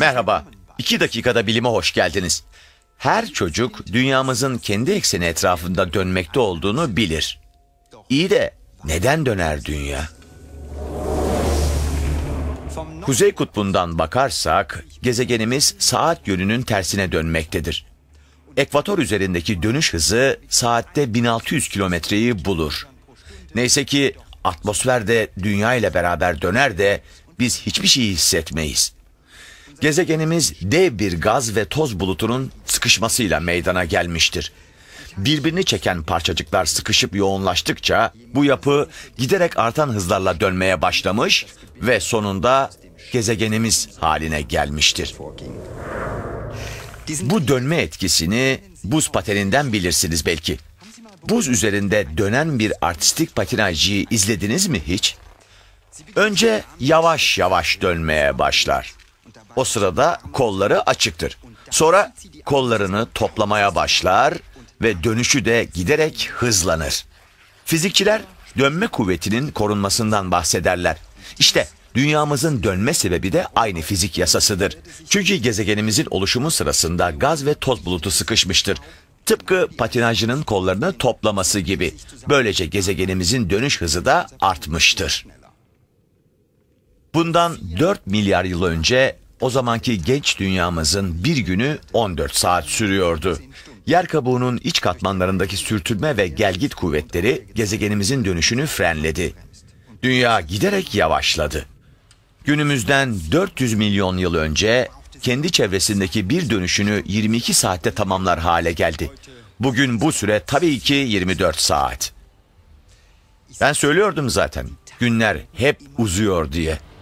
Merhaba, 2 dakikada bilime hoş geldiniz. Her çocuk dünyamızın kendi ekseni etrafında dönmekte olduğunu bilir. İyi de neden döner dünya? Kuzey kutbundan bakarsak gezegenimiz saat yönünün tersine dönmektedir. Ekvator üzerindeki dönüş hızı saatte 1600 kilometreyi bulur. Neyse ki atmosfer de dünya ile beraber döner de biz hiçbir şey hissetmeyiz. Gezegenimiz dev bir gaz ve toz bulutunun sıkışmasıyla meydana gelmiştir. Birbirini çeken parçacıklar sıkışıp yoğunlaştıkça bu yapı giderek artan hızlarla dönmeye başlamış ve sonunda gezegenimiz haline gelmiştir. Bu dönme etkisini buz pateninden bilirsiniz belki. Buz üzerinde dönen bir artistik patinajcıyı izlediniz mi hiç? Önce yavaş yavaş dönmeye başlar. O sırada kolları açıktır. Sonra kollarını toplamaya başlar ve dönüşü de giderek hızlanır. Fizikçiler dönme kuvvetinin korunmasından bahsederler. İşte dünyamızın dönme sebebi de aynı fizik yasasıdır. Çünkü gezegenimizin oluşumu sırasında gaz ve toz bulutu sıkışmıştır. Tıpkı patinajının kollarını toplaması gibi. Böylece gezegenimizin dönüş hızı da artmıştır. Bundan 4 milyar yıl önce o zamanki genç dünyamızın bir günü 14 saat sürüyordu. Yer kabuğunun iç katmanlarındaki sürtünme ve gelgit kuvvetleri gezegenimizin dönüşünü frenledi. Dünya giderek yavaşladı. Günümüzden 400 milyon yıl önce kendi çevresindeki bir dönüşünü 22 saatte tamamlar hale geldi. Bugün bu süre tabii ki 24 saat. Ben söylüyordum zaten. Günler hep uzuyor diye.